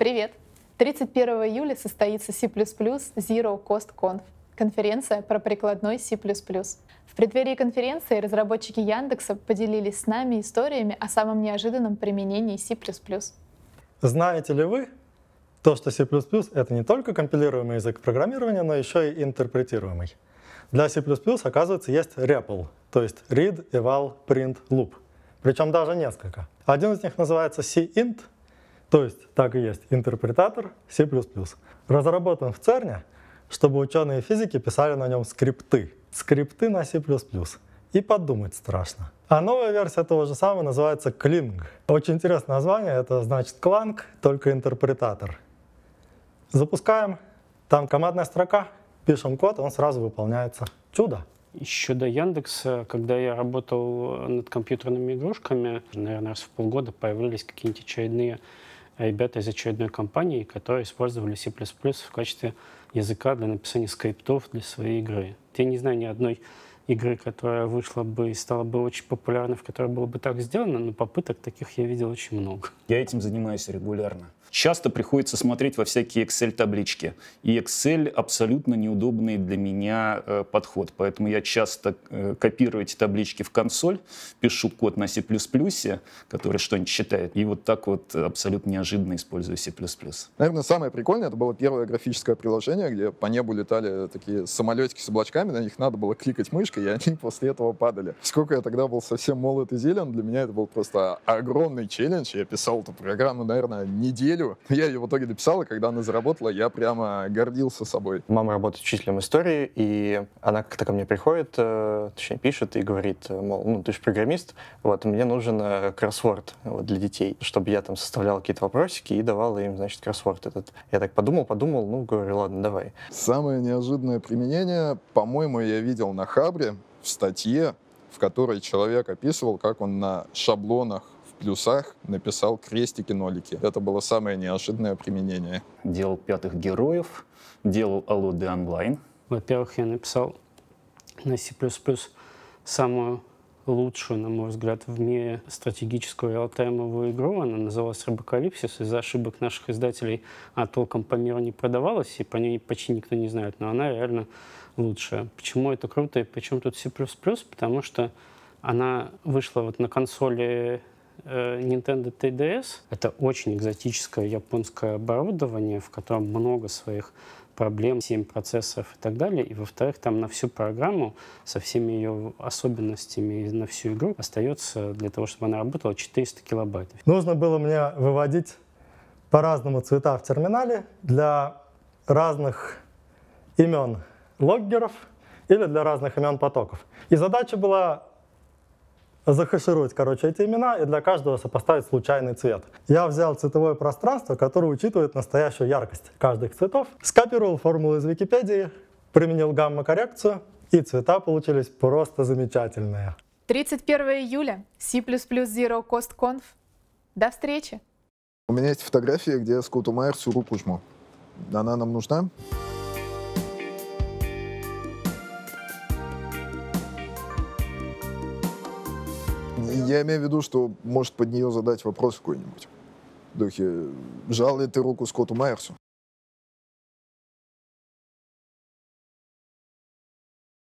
Привет! 31 июля состоится C++ Zero Cost Conf, конференция про прикладной C++. В преддверии конференции разработчики Яндекса поделились с нами историями о самом неожиданном применении C++. Знаете ли вы, то, что C++ — это не только компилируемый язык программирования, но еще и интерпретируемый. Для C++, оказывается, есть REPL, то есть Read, Eval, Print, Loop. Причем даже несколько. Один из них называется C-int — то есть, так и есть, интерпретатор C++. Разработан в ЦЕРНе, чтобы ученые физики писали на нем скрипты. Скрипты на C++. И подумать страшно. А новая версия того же самого называется Kling. Очень интересное название, это значит кланг, только интерпретатор. Запускаем, там командная строка, пишем код, он сразу выполняется. Чудо! Еще до Яндекса, когда я работал над компьютерными игрушками, наверное, раз в полгода появлялись какие-нибудь очередные ребята из очередной компании, которые использовали C++ в качестве языка для написания скриптов для своей игры. Я не знаю ни одной игры, которая вышла бы и стала бы очень популярной, в которой было бы так сделано, но попыток таких я видел очень много. Я этим занимаюсь регулярно часто приходится смотреть во всякие Excel-таблички. И Excel абсолютно неудобный для меня э, подход. Поэтому я часто э, копирую эти таблички в консоль, пишу код на C++, который что-нибудь считает, и вот так вот абсолютно неожиданно использую C++. Наверное, самое прикольное, это было первое графическое приложение, где по небу летали такие самолетики с облачками, на них надо было кликать мышкой, и они после этого падали. Сколько я тогда был совсем молод и зелен, для меня это был просто огромный челлендж. Я писал эту программу, наверное, неделю, видео. Я ее в итоге дописал, когда она заработала, я прямо гордился собой. Мама работает учителем истории, и она как-то ко мне приходит, э, точнее, пишет и говорит, э, мол, ну, ты же программист, вот, мне нужен э, кроссворд вот, для детей, чтобы я там составлял какие-то вопросики и давал им, значит, кроссворд этот. Я так подумал, подумал, ну, говорю, ладно, давай. Самое неожиданное применение, по-моему, я видел на Хабре в статье, в которой человек описывал, как он на шаблонах плюсах написал крестики-нолики. Это было самое неожиданное применение. Делал пятых героев, делал Алоды онлайн. Во-первых, я написал на C++ самую лучшую, на мой взгляд, в мире стратегическую реалтаймовую игру. Она называлась «Робокалипсис». Из-за ошибок наших издателей она толком по миру не продавалась, и по ней почти никто не знает, но она реально лучшая. Почему это круто и почему тут C++? Потому что она вышла вот на консоли Э, Nintendo TDS. Это очень экзотическое японское оборудование, в котором много своих проблем, 7 процессоров и так далее. И, во-вторых, там на всю программу со всеми ее особенностями и на всю игру остается для того, чтобы она работала 400 килобайтов. Нужно было мне выводить по-разному цвета в терминале для разных имен логгеров или для разных имен потоков. И задача была захешировать, короче, эти имена и для каждого сопоставить случайный цвет. Я взял цветовое пространство, которое учитывает настоящую яркость каждых цветов, скопировал формулу из Википедии, применил гамма-коррекцию, и цвета получились просто замечательные. 31 июля, C++ Zero Cost Conf. До встречи! У меня есть фотография, где я скуту Майер всю руку жму. Она нам нужна? Я имею в виду, что может под нее задать вопрос какой-нибудь. В духе, жал ли ты руку Скотту Майерсу?